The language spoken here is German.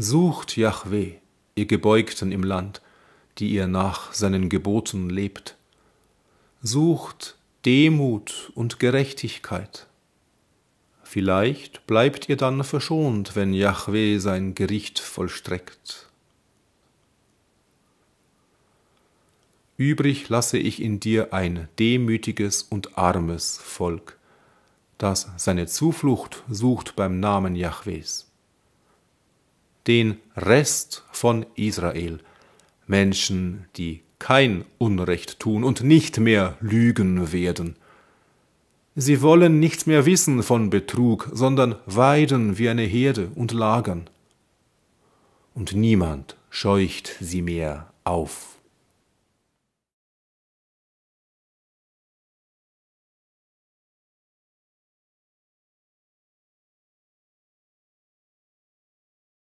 Sucht Jahweh, ihr Gebeugten im Land, die ihr nach seinen Geboten lebt. Sucht Demut und Gerechtigkeit. Vielleicht bleibt ihr dann verschont, wenn Jahweh sein Gericht vollstreckt. Übrig lasse ich in dir ein demütiges und armes Volk, das seine Zuflucht sucht beim Namen Jahwehs den Rest von Israel, Menschen, die kein Unrecht tun und nicht mehr lügen werden. Sie wollen nichts mehr wissen von Betrug, sondern weiden wie eine Herde und lagern. Und niemand scheucht sie mehr auf.